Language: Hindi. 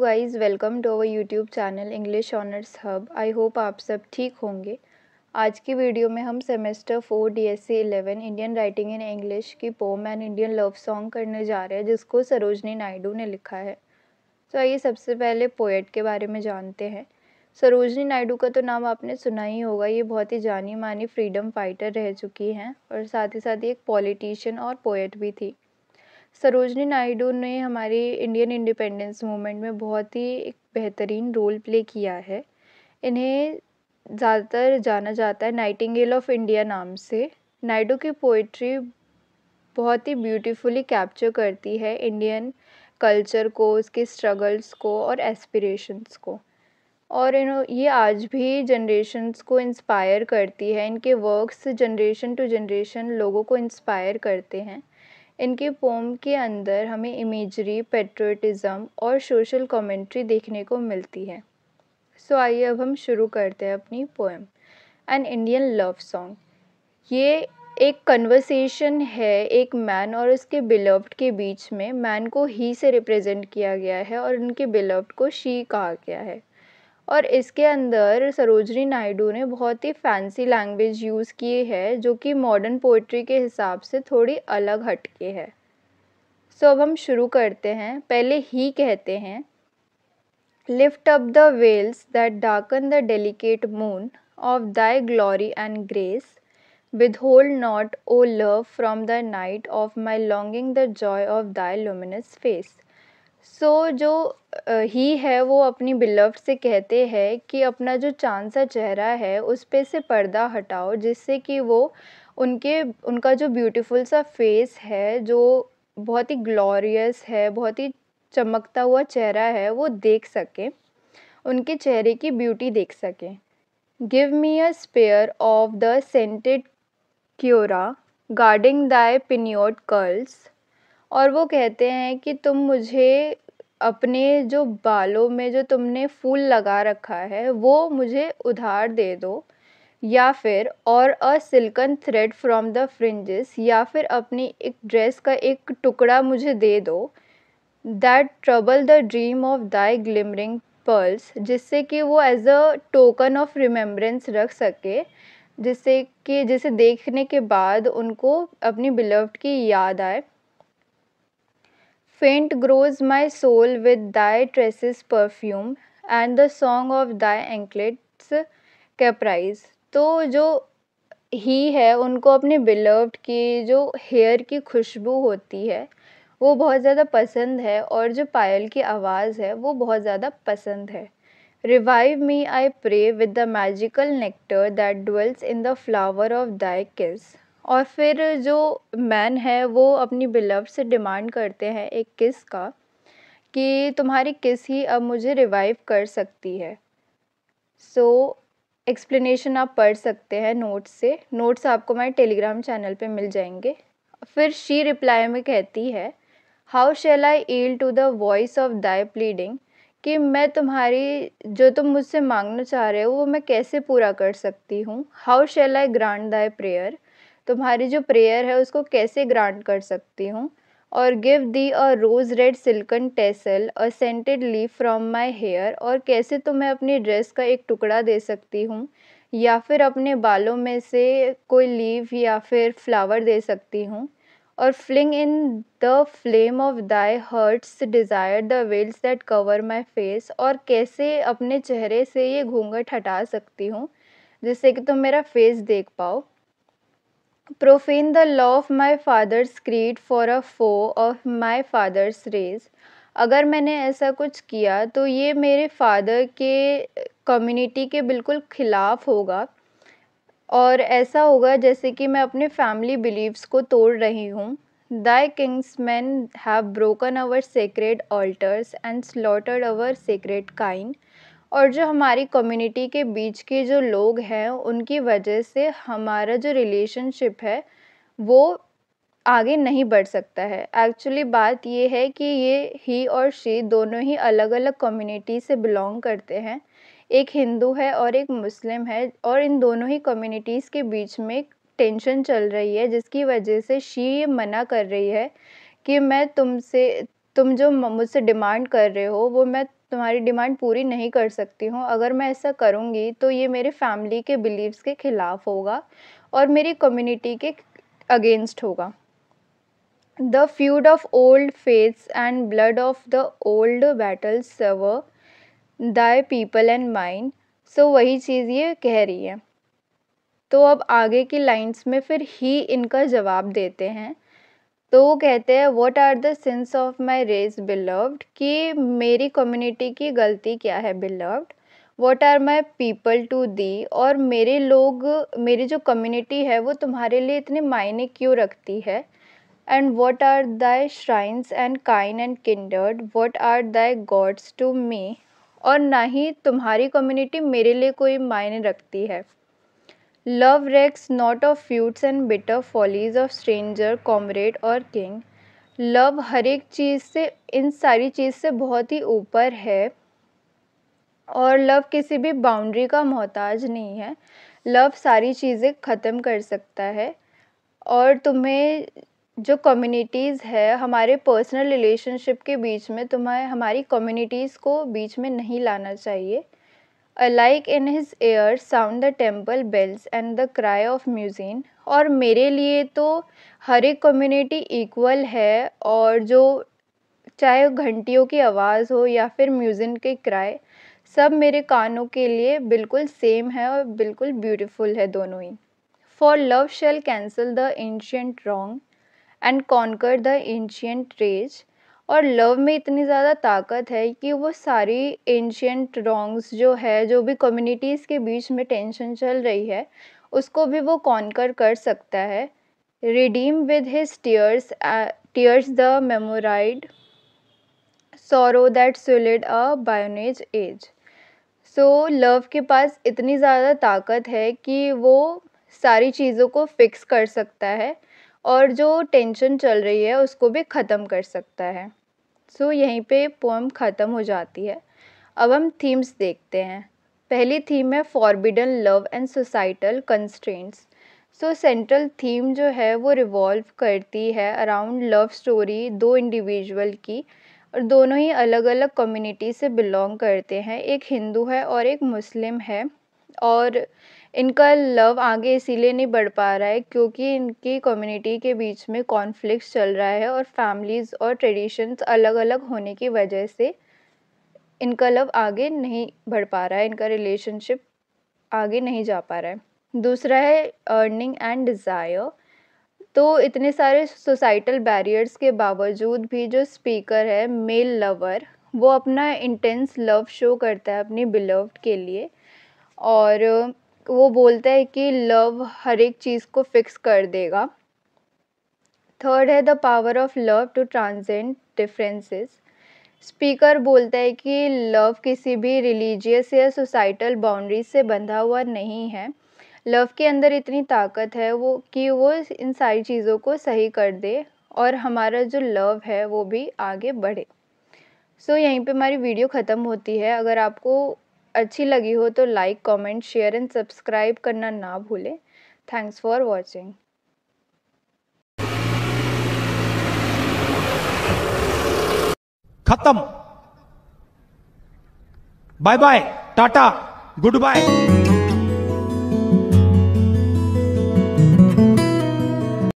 guys welcome to our YouTube channel English honours hub I hope आप सब ठीक होंगे आज की वीडियो में हम semester four D S C eleven Indian writing in English की poem and Indian love song करने जा रहे हैं जिसको सरोजनी नायडू ने लिखा है तो आइए सबसे पहले पोएट के बारे में जानते हैं सरोजनी नायडू का तो नाम आपने सुना ही होगा ये बहुत ही जानी मानी फ्रीडम फाइटर रह चुकी हैं और साथ ही साथ ही एक पॉलिटिशियन और पोएट भी थी सरोजनी नायडू ने हमारी इंडियन इंडिपेंडेंस मूवमेंट में बहुत ही एक बेहतरीन रोल प्ले किया है इन्हें ज़्यादातर जाना जाता है नाइटिंगेल ऑफ इंडिया नाम से नायडू की पोइट्री बहुत ही ब्यूटीफुली कैप्चर करती है इंडियन कल्चर को उसके स्ट्रगल्स को और एस्पिरेशंस को और इन ये आज भी जनरेशन्स को इंस्पायर करती है इनके वर्क्स जनरेशन टू जनरेशन लोगों को इंस्पायर करते हैं इनके पोम के अंदर हमें इमेजरी पेट्रोटिज़म और सोशल कॉमेंट्री देखने को मिलती है सो आइए अब हम शुरू करते हैं अपनी poem an Indian love song ये एक कन्वर्सेशन है एक मैन और उसके बिलव्ड के बीच में मैन को ही से रिप्रेजेंट किया गया है और उनके बिलव्ड को शी कहा गया है और इसके अंदर सरोजनी नायडू ने बहुत ही फैंसी लैंग्वेज यूज़ की है जो कि मॉडर्न पोइट्री के हिसाब से थोड़ी अलग हटके है सो अब हम शुरू करते हैं पहले ही कहते हैं lift up the veils that darken the delicate moon of thy glory and grace withhold not O love from the night of my longing the joy of thy luminous face so जो ही है वो अपनी बिलव्ड से कहते हैं कि अपना जो चांद सा चेहरा है उस पर से पर्दा हटाओ जिससे कि वो उनके उनका जो ब्यूटीफुल सा फ़ेस है जो बहुत ही ग्लोरियस है बहुत ही चमकता हुआ चेहरा है वो देख सकें उनके चेहरे की ब्यूटी देख सकें give me a spray of the scented keora guarding thy pinioned curls और वो कहते हैं कि तुम मुझे अपने जो बालों में जो तुमने फूल लगा रखा है वो मुझे उधार दे दो या फिर और a silken thread from the fringes या फिर अपनी एक ड्रेस का एक टुकड़ा मुझे दे दो that trouble the dream of thy glimmering pearls जिससे कि वो as a token of remembrance रख सके जिससे कि जिसे देखने के बाद उनको अपनी बिलव्ड की याद आए Faint grows my soul with thy tresses perfume and the song of thy anklets caprice तो जो ही है उनको अपने बिलव्ड की जो हेयर की खुशबू होती है वो बहुत ज़्यादा पसंद है और जो पायल की आवाज़ है वो बहुत ज़्यादा पसंद है revive me I pray with the magical nectar that dwells in the flower of thy kiss और फिर जो मैन है वो अपनी बिलव से डिमांड करते हैं एक किस का कि तुम्हारी किस ही अब मुझे रिवाइव कर सकती है सो so, एक्सप्लेनेशन आप पढ़ सकते हैं नोट्स से नोट्स आपको मेरे टेलीग्राम चैनल पे मिल जाएंगे फिर शी रिप्लाई में कहती है how shall I heed to the voice of thy pleading कि मैं तुम्हारी जो तुम मुझसे मांगना चाह रहे हो वो मैं कैसे पूरा कर सकती हूँ how shall I grant thy prayer तुम्हारी जो प्रेयर है उसको कैसे ग्रांट कर सकती हूँ और give thee a rose red silken tassel a scented leaf from my hair और कैसे तो मैं अपनी ड्रेस का एक टुकड़ा दे सकती हूँ या फिर अपने बालों में से कोई लीव या फिर फ्लावर दे सकती हूँ और fling in the flame of thy heart's desire the veils that cover my face और कैसे अपने चेहरे से ये घूंघट हटा सकती हूँ जिससे कि तुम तो मेरा फेस देख पाओ profane the law of my father's creed for a foe of my father's race अगर मैंने ऐसा कुछ किया तो ये मेरे फादर के कम्युनिटी के बिल्कुल ख़िलाफ़ होगा और ऐसा होगा जैसे कि मैं अपने फैमिली बिलीव्स को तोड़ रही हूँ thy kinsmen have broken our sacred altars and slaughtered our sacred kine और जो हमारी कम्युनिटी के बीच के जो लोग हैं उनकी वजह से हमारा जो रिलेशनशिप है वो आगे नहीं बढ़ सकता है एक्चुअली बात ये है कि ये ही और शी दोनों ही अलग अलग कम्युनिटी से बिलोंग करते हैं एक हिंदू है और एक मुस्लिम है और इन दोनों ही कम्युनिटीज़ के बीच में टेंशन चल रही है जिसकी वजह से शी ये मना कर रही है कि मैं तुमसे तुम जो मुझसे डिमांड कर रहे हो वो मैं तुम्हारी डिमांड पूरी नहीं कर सकती हूँ अगर मैं ऐसा करूँगी तो ये मेरे फैमिली के बिलीव्स के ख़िलाफ़ होगा और मेरी कम्युनिटी के अगेंस्ट होगा the feud of old faiths and blood of the old battle sever thy people and mine so वही चीज़ ये कह रही है तो अब आगे की लाइंस में फिर ही इनका जवाब देते हैं तो वो कहते हैं what are the sins of my race beloved कि मेरी कम्युनिटी की गलती क्या है beloved what are my people to thee और मेरे लोग मेरी जो कम्युनिटी है वो तुम्हारे लिए इतने मायने क्यों रखती है and what are thy shrines and kine and kindred what are thy gods to me और ना ही तुम्हारी कम्युनिटी मेरे लिए कोई मायने रखती है love recks not of feuds and bitter follies of stranger comrade और किंग लव हर एक चीज़ से इन सारी चीज़ से बहुत ही ऊपर है और लव किसी भी बाउंड्री का मोहताज नहीं है लव सारी चीज़ें ख़त्म कर सकता है और तुम्हें जो कम्युनिटीज़ है हमारे पर्सनल रिलेशनशिप के बीच में तुम्हें हमारी कम्युनिटीज़ को बीच में नहीं लाना चाहिए like in his ear sound the temple bells and the cry of muezzin और मेरे लिए तो हर एक कम्युनिटी इक्वल है और जो चाहे घंटियों की आवाज़ हो या फिर म्यूज़िन के क्राई सब मेरे कानों के लिए बिल्कुल सेम है और बिल्कुल ब्यूटीफुल है दोनों ही for love shall cancel the ancient wrong and conquer the ancient rage और लव में इतनी ज़्यादा ताकत है कि वो सारी एंशियंट रॉन्ग्स जो है जो भी कम्युनिटीज़ के बीच में टेंशन चल रही है उसको भी वो कॉन्कर कर सकता है redeem with his tears tears the memoried sorrow that sullied a बायोनेज एज सो लव के पास इतनी ज़्यादा ताकत है कि वो सारी चीज़ों को फिक्स कर सकता है और जो टेंशन चल रही है उसको भी ख़त्म कर सकता है सो so, यहीं पे पोम ख़त्म हो जाती है अब हम थीम्स देखते हैं पहली थीम है forbidden love and societal constraints so central theme जो है वो रिवॉल्व करती है अराउंड लव स्टोरी दो इंडिविजुअल की और दोनों ही अलग अलग कम्युनिटी से बिलोंग करते हैं एक हिंदू है और एक मुस्लिम है और इनका लव आगे इसीलिए नहीं बढ़ पा रहा है क्योंकि इनकी कम्युनिटी के बीच में कॉन्फ्लिक्स चल रहा है और फैमिलीज़ और ट्रेडिशंस अलग अलग होने की वजह से इनका लव आगे नहीं बढ़ पा रहा है इनका रिलेशनशिप आगे नहीं जा पा रहा है दूसरा है अर्निंग एंड डिज़ायर तो इतने सारे सोसाइटल बैरियर्स के बावजूद भी जो स्पीकर है मेल लवर वो अपना इंटेंस लव शो करता है अपनी बिलव्ड के लिए और वो बोलता है कि लव हर एक चीज़ को फिक्स कर देगा थर्ड है the power of love to transcend differences speaker बोलता है कि लव किसी भी रिलीजियस या सोसाइटल बाउंड्रीज से बंधा हुआ नहीं है लव के अंदर इतनी ताकत है वो कि वो इन सारी चीज़ों को सही कर दे और हमारा जो लव है वो भी आगे बढ़े सो so, यहीं पे हमारी वीडियो ख़त्म होती है अगर आपको अच्छी लगी हो तो like comment share and subscribe करना ना भूलें थैंक्स फॉर वॉचिंग खत्म bye bye tata good bye